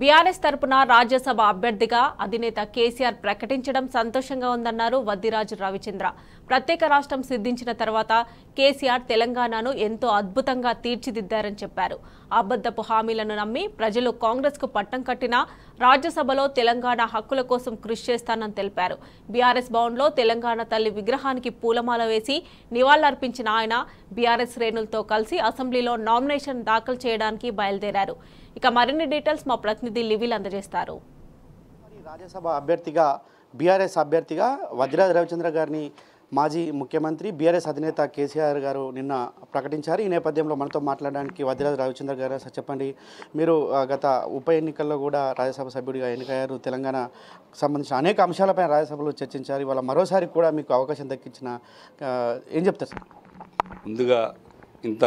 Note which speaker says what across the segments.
Speaker 1: BRS తరపున రాజ్యసభ అభ్యర్థిగా అధినేత కేసీఆర్ ప్రకటించడం సంతోషంగా ఉందన్నారు వద్దిరాజు రవిచంద్ర ప్రత్యేక రాష్ట్రం సిద్ధించిన తర్వాత కేసీఆర్ తెలంగాణను ఎంతో అద్భుతంగా తీర్చిదిద్దారని చెప్పారు అబద్దపు హామీలను నమ్మి ప్రజలు కాంగ్రెస్కు పట్టం కట్టినా రాజ్యసభలో తెలంగాణ హక్కుల కోసం కృషి చేస్తానని తెలిపారు బీఆర్ఎస్ భవన్లో తెలంగాణ తల్లి విగ్రహానికి పూలమాల వేసి నివాళులర్పించిన ఆయన బీఆర్ఎస్ శ్రేణులతో కలిసి అసెంబ్లీలో నామినేషన్ దాఖలు చేయడానికి బయలుదేరారు ఇక మరిన్ని డీటెయిల్స్ మా ప్రతినిధి లివీలు అందజేస్తారు
Speaker 2: రాజ్యసభ అభ్యర్థిగా బీఆర్ఎస్ అభ్యర్థిగా వజ్రాజ్ రవిచంద్ర గారిని మాజీ ముఖ్యమంత్రి బీఆర్ఎస్ అధినేత కేసీఆర్ గారు నిన్న ప్రకటించారు ఈ నేపథ్యంలో మనతో మాట్లాడడానికి వదిరాజ్ రవిచంద్ర గారు సార్ చెప్పండి మీరు గత ఉప ఎన్నికల్లో కూడా రాజ్యసభ సభ్యుడిగా ఎన్నికయ్యారు తెలంగాణ సంబంధించిన అనేక అంశాలపై రాజ్యసభలో చర్చించారు ఇవాళ మరోసారి కూడా మీకు అవకాశం దక్కించిన ఏం చెప్తారు సార్
Speaker 3: ముందుగా ఇంత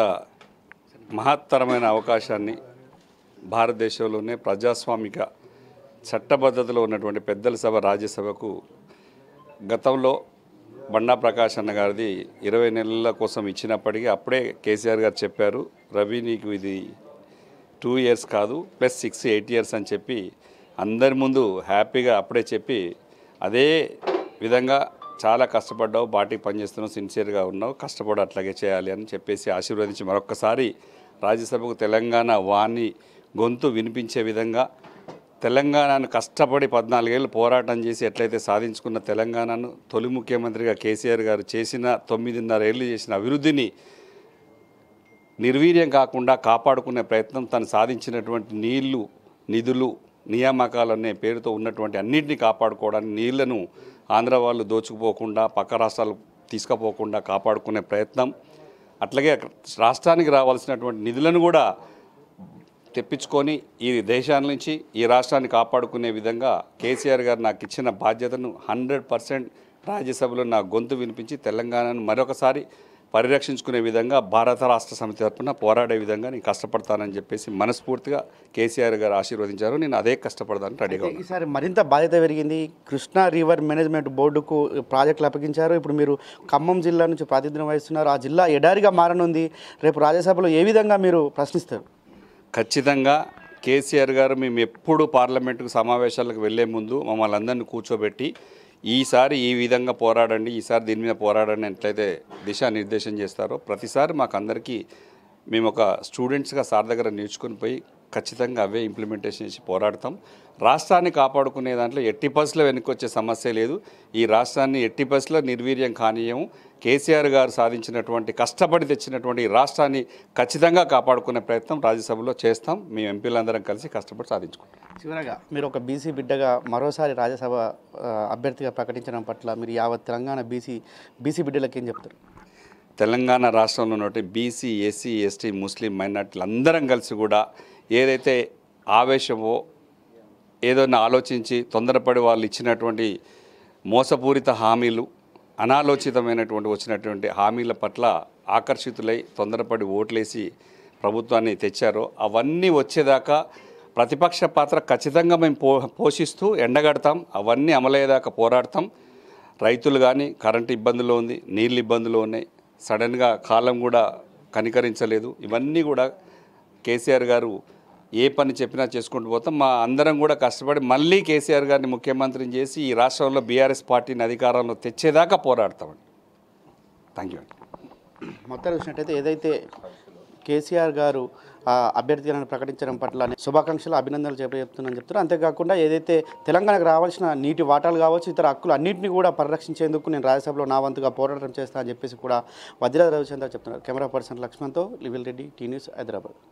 Speaker 3: మహత్తరమైన అవకాశాన్ని భారతదేశంలోనే ప్రజాస్వామిక చట్టబద్ధతలో ఉన్నటువంటి పెద్దల సభ రాజ్యసభకు గతంలో బండా ప్రకాష్ అన్న గారిది ఇరవై నెలల కోసం ఇచ్చినప్పటికీ అప్పుడే కేసీఆర్ గారు చెప్పారు రవి నీకు ఇది టూ ఇయర్స్ కాదు ప్లస్ సిక్స్ ఎయిట్ ఇయర్స్ అని చెప్పి అందరి ముందు హ్యాపీగా అప్పుడే చెప్పి అదే విధంగా చాలా కష్టపడ్డావు బాటికి పనిచేస్తున్నావు సిన్సియర్గా ఉన్నావు కష్టపడి అట్లాగే చేయాలి అని చెప్పేసి ఆశీర్వదించి మరొక్కసారి రాజ్యసభకు తెలంగాణ వాణి గొంతు వినిపించే విధంగా తెలంగాణను కష్టపడి పద్నాలుగేళ్ళు పోరాటం చేసి ఎట్లయితే సాధించుకున్న తెలంగాణను తొలి ముఖ్యమంత్రిగా కేసీఆర్ గారు చేసిన తొమ్మిదిన్నర ఏళ్ళు చేసిన అభివృద్ధిని నిర్వీర్యం కాకుండా కాపాడుకునే ప్రయత్నం తను సాధించినటువంటి నీళ్లు నిధులు నియామకాలు అనే పేరుతో ఉన్నటువంటి అన్నింటినీ కాపాడుకోవడానికి నీళ్లను ఆంధ్ర వాళ్ళు దోచుకుపోకుండా పక్క రాష్ట్రాలు తీసుకుపోకుండా కాపాడుకునే ప్రయత్నం అట్లాగే రాష్ట్రానికి రావాల్సినటువంటి నిధులను కూడా తెప్పించుకొని ఈ దేశాన్ని నుంచి ఈ రాష్ట్రాన్ని కాపాడుకునే విధంగా కేసీఆర్ గారు నాకు ఇచ్చిన బాధ్యతను హండ్రెడ్ పర్సెంట్ రాజ్యసభలో నా గొంతు వినిపించి తెలంగాణను మరొకసారి పరిరక్షించుకునే విధంగా భారత రాష్ట్ర సమితి తరఫున పోరాడే విధంగా నేను కష్టపడతానని చెప్పేసి మనస్ఫూర్తిగా కేసీఆర్ గారు ఆశీర్వదించారు నేను అదే కష్టపడతాను రెడీగా
Speaker 2: ఈసారి మరింత బాధ్యత పెరిగింది కృష్ణా రివర్ మేనేజ్మెంట్ బోర్డుకు ప్రాజెక్టులు అప్పగించారు ఇప్పుడు మీరు ఖమ్మం జిల్లా నుంచి ప్రాతినిధ్యం వహిస్తున్నారు ఆ జిల్లా ఎడారిగా మారనుంది రేపు రాజ్యసభలో ఏ విధంగా మీరు ప్రశ్నిస్తారు
Speaker 3: ఖచ్చితంగా కేసీఆర్ గారు మేము ఎప్పుడు పార్లమెంటుకు సమావేశాలకు వెళ్లే ముందు మమ్మల్ని అందరినీ కూర్చోబెట్టి ఈసారి ఈ విధంగా పోరాడండి ఈసారి దీని మీద పోరాడండి ఎట్లయితే దిశానిర్దేశం చేస్తారో ప్రతిసారి మాకు అందరికీ మేము ఒక స్టూడెంట్స్గా సార్ దగ్గర నేర్చుకుని పోయి ఖచ్చితంగా అవే ఇంప్లిమెంటేషన్ చేసి పోరాడతాం రాష్ట్రాన్ని కాపాడుకునే దాంట్లో ఎట్టి బస్సులో వెనుకొచ్చే సమస్య లేదు ఈ రాష్ట్రాన్ని ఎట్టి బస్సులో నిర్వీర్యం కానీయము కేసీఆర్ గారు సాధించినటువంటి కష్టపడి తెచ్చినటువంటి ఈ రాష్ట్రాన్ని ఖచ్చితంగా కాపాడుకునే ప్రయత్నం రాజ్యసభలో చేస్తాం మేము ఎంపీలందరం కలిసి కష్టపడి సాధించుకుంటాం
Speaker 2: చివరగా మీరు ఒక బీసీ బిడ్డగా మరోసారి రాజ్యసభ అభ్యర్థిగా ప్రకటించడం పట్ల మీరు యావత్ తెలంగాణ బీసీ బీసీ బిడ్డలకు ఏం చెప్తారు
Speaker 3: తెలంగాణ రాష్ట్రంలో ఉన్నటువంటి బీసీ ఎస్సీ ఎస్టీ ముస్లిం మైనార్టీలు అందరం కలిసి కూడా ఏదైతే ఆవేశమో ఏదైనా ఆలోచించి తొందరపడి వాళ్ళు ఇచ్చినటువంటి మోసపూరిత హామీలు అనాలోచితమైనటువంటి వచ్చినటువంటి హామీల పట్ల ఆకర్షితులై తొందరపడి ఓట్లేసి ప్రభుత్వాన్ని తెచ్చారో అవన్నీ వచ్చేదాకా ప్రతిపక్ష పాత్ర ఖచ్చితంగా మేము పో పోషిస్తూ ఎండగడతాం అవన్నీ అమలయ్యేదాకా పోరాడతాం రైతులు కానీ కరెంటు ఇబ్బందులు ఉంది నీళ్ళు ఇబ్బందులు ఉన్నాయి సడన్గా కాలం కూడా కనికరించలేదు ఇవన్నీ కూడా కేసీఆర్ గారు ఏ పని చెప్పినా చేసుకుంటూ పోతాం మా అందరం కూడా కష్టపడి మళ్ళీ కేసీఆర్ గారిని ముఖ్యమంత్రిని చేసి ఈ రాష్ట్రంలో బీఆర్ఎస్ పార్టీని అధికారంలో తెచ్చేదాకా పోరాడతామండి థ్యాంక్ యూ అండి
Speaker 2: మొత్తం చూసినట్టయితే ఏదైతే కేసీఆర్ గారు అభ్యర్థులను ప్రకటించడం పట్ల శుభాకాంక్షలు అభినందనలు చెప్పని చెప్తున్నారు అంతేకాకుండా ఏదైతే తెలంగాణకు రావాల్సిన నీటి వాటాలు కావచ్చు ఇతర హక్కులు అన్నింటినీ కూడా పరిరక్షించేందుకు నేను రాజ్యసభలో నా వంతుగా పోరాటం చేస్తానని చెప్పేసి కూడా వజ్రాద రవిచంద్ర చెప్తున్నారు కెమెరా పర్సన్ లక్ష్మణ్తో లివిల్ రెడ్డి టీ న్యూస్ హైదరాబాద్